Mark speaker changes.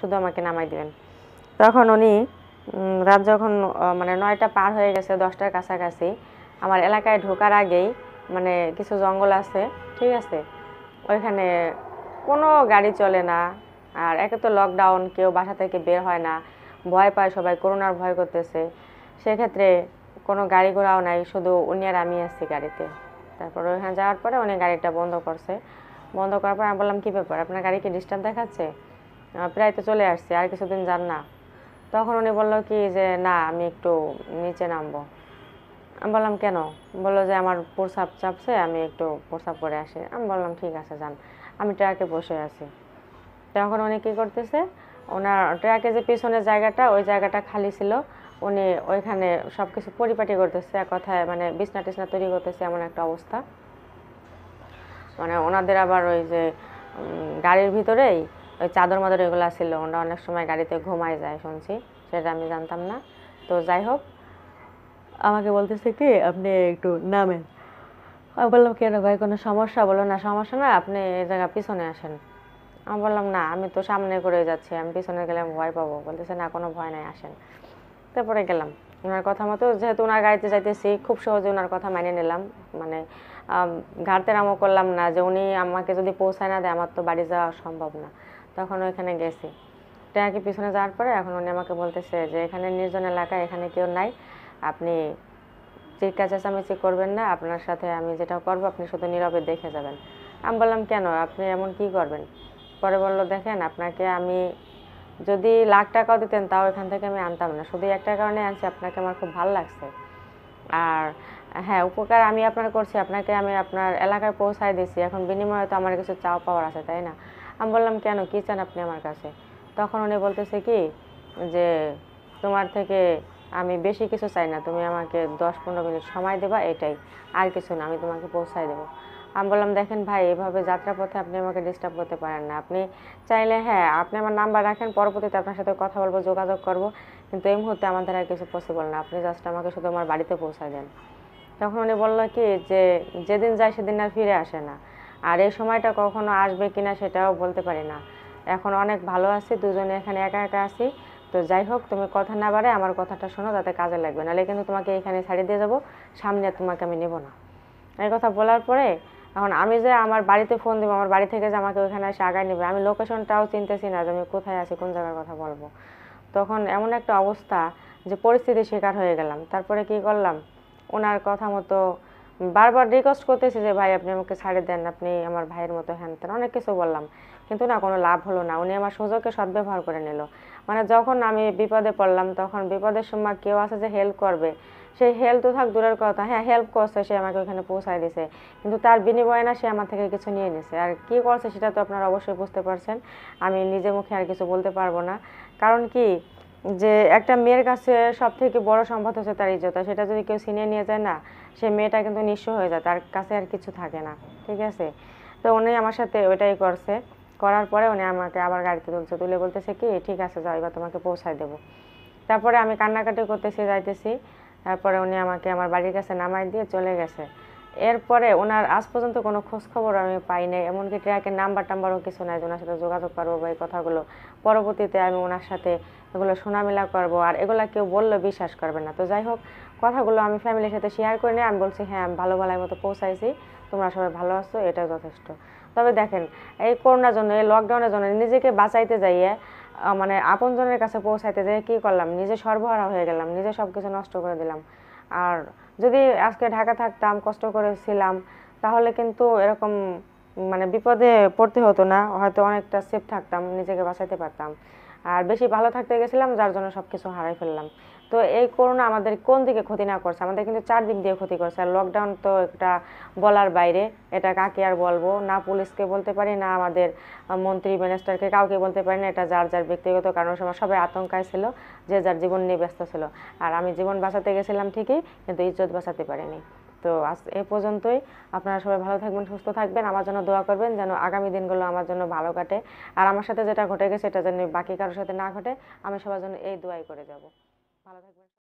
Speaker 1: শুধু আমাকে নামাই দিবেন তখন উনি রাত যখন মানে নয়টা পার হয়ে গেছে দশটার কাছাকাছি আমার এলাকায় ঢোকার আগেই মানে কিছু জঙ্গল আছে ঠিক আছে ওইখানে কোনো গাড়ি চলে না আর একে তো লকডাউন কেউ বাসা থেকে বের হয় না ভয় পায় সবাই করোনার ভয় করতেছে সেক্ষেত্রে কোনো গাড়ি ঘোড়াও নাই শুধু উনি আর আমি আসছি গাড়িতে তারপর ওইখানে যাওয়ার পরে উনি গাড়িটা বন্ধ করছে বন্ধ করার পর আমি বললাম কী ব্যাপার আপনার গাড়ি কি ডিস্টার্ব দেখাচ্ছে প্রায় তো চলে আসছি আর কিছুদিন যান না তখন উনি বলল কি যে না আমি একটু নিচে নামবো আমি বললাম কেন বললো যে আমার প্রসাব চাপছে আমি একটু প্রসাব করে আসি আমি বললাম ঠিক আছে যান আমি ট্রাকে বসে আছি তখন উনি কী করতেছে ওনার ট্রাকে যে পিছনের জায়গাটা ওই জায়গাটা খালি ছিল উনি ওইখানে সব কিছু পরিপাটি করতেছে এক কথায় মানে বিছনা টিছনা তৈরি করতেছে এমন একটা অবস্থা মানে ওনাদের আবার ওই যে গাড়ির ভিতরেই ওই চাদর মাদর এগুলো ছিল ওরা অনেক সময় গাড়িতে ঘুমাই যায় শুনছি সেটা আমি জানতাম না তো যাই হোক আমাকে বলতেছে কি আপনি একটু নামেন আমি বললাম কেন ভাই কোনো সমস্যা বলো না সমস্যা না আপনি এ জায়গা পিছনে আসেন আমি বললাম না আমি তো সামনে করে যাচ্ছি আমি পিছনে গেলে আমি ভয় পাবো বলতেছে না কোনো ভয় নাই আসেন তারপরে গেলাম ওনার কথা মতো যেহেতু ওনার গাড়িতে যাইতেছি খুব সহজে ওনার কথা মানিয়ে নিলাম মানে ঘাড়তে নামও করলাম না যে উনি আমাকে যদি পৌঁছায় না দেয় আমার তো বাড়ি যাওয়া সম্ভব না তখন ওইখানে গেছি ট্রাকে পিছনে যাওয়ার পরে এখন উনি আমাকে বলতেছে যে এখানে নির্জন এলাকা এখানে কেউ নাই আপনি চিকা চেঁচামেচি করবেন না আপনার সাথে আমি যেটা করবো আপনি শুধু নীরবে দেখে যাবেন আমি বললাম কেন আপনি এমন কি করবেন পরে বললো দেখেন আপনাকে আমি যদি লাখ টাকাও দিতেন তাও এখান থেকে আমি আনতাম না শুধু একটা কারণে আনছি আপনাকে আমার খুব ভালো লাগছে আর হ্যাঁ উপকার আমি আপনার করছি আপনাকে আমি আপনার এলাকায় পৌঁছায় দিয়েছি এখন বিনিময়ে তো আমার কিছু চাও পাওয়ার আছে তাই না আমি বললাম কেন কী চান আপনি আমার কাছে তখন উনি বলতেছে কি যে তোমার থেকে আমি বেশি কিছু চাই না তুমি আমাকে দশ পনেরো মিনিট সময় দেবা এটাই আর কিছু না আমি তোমাকে পৌঁছাই দেবো আমি বললাম দেখেন ভাই এভাবে যাত্রাপথে আপনি আমাকে ডিস্টার্ব করতে পারেন না আপনি চাইলে হ্যাঁ আপনি আমার নাম্বার রাখেন পরবর্তীতে আপনার সাথে কথা বলবো যোগাযোগ করব কিন্তু এই মুহূর্তে আমার আর কিছু পসিবল না আপনি জাস্ট আমাকে শুধু আমার বাড়িতে পৌঁছায় দেন তখন উনি বললো কি যে যেদিন যায় সেদিন আর ফিরে আসে না আর এই সময়টা কখনো আসবে কিনা সেটাও বলতে পারি না এখন অনেক ভালো আছি দুজনে এখানে একা একা আছি তো যাই হোক তুমি কথা না বাড়ে আমার কথাটা শোনো তাতে কাজে লাগবে নাহলে কিন্তু তোমাকে এখানে ছাড়িয়ে দিয়ে যাবো সামনে তোমাকে আমি নেব না এই কথা বলার পরে এখন আমি যে আমার বাড়িতে ফোন দেবো আমার বাড়ি থেকে যে আমাকে ওইখানে এসে আগায় নেবে আমি লোকেশনটাও চিনতেছি না যে আমি কোথায় আছি কোন জায়গার কথা বলবো তখন এমন একটা অবস্থা যে পরিস্থিতির শিকার হয়ে গেলাম তারপরে কি করলাম ওনার কথা মতো বারবার রিকোয়েস্ট করতেছি যে ভাই আপনি আমাকে ছাড়ে দেন আপনি আমার ভাইয়ের মতো হ্যান তেন অনেক কিছু বললাম কিন্তু না কোনো লাভ হলো না উনি আমার সুযোগকে সদ্ব্যবহার করে নিল মানে যখন আমি বিপদে পড়লাম তখন বিপদের সময় কেউ আছে যে হেল্প করবে সেই হেল্প তো থাক দূরের কথা হ্যাঁ হেল্প করছে সে আমাকে ওখানে পৌঁছায় দিছে কিন্তু তার বিনিময়ে না সে আমার থেকে কিছু নিয়ে নিছে আর কি করছে সেটা তো আপনারা অবশ্যই বুঝতে পারছেন আমি নিজে মুখে আর কিছু বলতে পারবো না কারণ কি যে একটা মেয়ের কাছে সব থেকে বড় সম্পদ হচ্ছে তার ইজ্জতা সেটা যদি কেউ ছিনিয়ে নিয়ে যায় না সে মেয়েটা কিন্তু নিঃস্ব হয়ে যায় তার কাছে আর কিছু থাকে না ঠিক আছে তো উনি আমার সাথে ওইটাই করছে করার পরে উনি আমাকে আবার গাড়িতে তুলছে তুলে বলতেছে কি ঠিক আছে যাও এবার তোমাকে পৌঁছায় দেবো তারপরে আমি কান্নাকাটি করতেছি যাইতেছি তারপরে উনি আমাকে আমার বাড়ির কাছে নামাই দিয়ে চলে গেছে এরপরে ওনার আজ পর্যন্ত কোনো খোঁজখবর আমি পাই নাই এমনকি ট্র্যাকের নাম্বার টাম্বারও কিছু নাই ওনার সাথে যোগাযোগ করবো বা এই কথাগুলো পরবর্তীতে আমি ওনার সাথে এগুলো সোনামেলা করব আর এগুলো কেউ বললে বিশ্বাস করবে না তো যাই হোক কথাগুলো আমি ফ্যামিলির সাথে শেয়ার করে নিয়ে আমি বলছি হ্যাঁ আমি ভালো ভালোর মতো পৌঁছাইছি তোমরা সবাই ভালো আছো এটা যথেষ্ট তবে দেখেন এই করোনার জন্য এই লকডাউনের জন্য নিজেকে বাঁচাইতে যাইয়ে মানে আপনজনের কাছে পৌঁছাইতে যাই কি করলাম নিজে সর্বহারা হয়ে গেলাম নিজে সব কিছু নষ্ট করে দিলাম আর যদি আজকে ঢাকা থাকতাম কষ্ট করেছিলাম তাহলে কিন্তু এরকম মানে বিপদে পড়তে হতো না হয়তো অনেকটা সেফ থাকতাম নিজেকে বাঁচাতে পারতাম আর বেশি ভালো থাকতে গেছিলাম যার জন্য সব কিছু হারাই ফেললাম তো এই করোনা আমাদের কোন দিকে ক্ষতি না করছে আমাদের কিন্তু চারদিক দিয়ে ক্ষতি করছে আর লকডাউন তো একটা বলার বাইরে এটা কাকে আর বলবো না পুলিশকে বলতে পারি না আমাদের মন্ত্রী মিনিস্টারকে কাউকে বলতে পারি না এটা যার যার ব্যক্তিগত কারণ সময় সবাই আতঙ্কায় ছিল যে যার জীবন নিয়ে ব্যস্ত ছিল আর আমি জীবন বাঁচাতে গেছিলাম ঠিকই কিন্তু ইজ্জত বাঁচাতে পারিনি তো আজ এ পর্যন্তই আপনারা সবাই ভালো থাকবেন সুস্থ থাকবেন আমার জন্য দোয়া করবেন যেন আগামী দিনগুলো আমার জন্য ভালো কাটে আর আমার সাথে যেটা ঘটে গেছে সেটা যেন বাকি কারোর সাথে না ঘটে আমি সবার জন্য এই দোয়াই করে যাব ভালো থাকবেন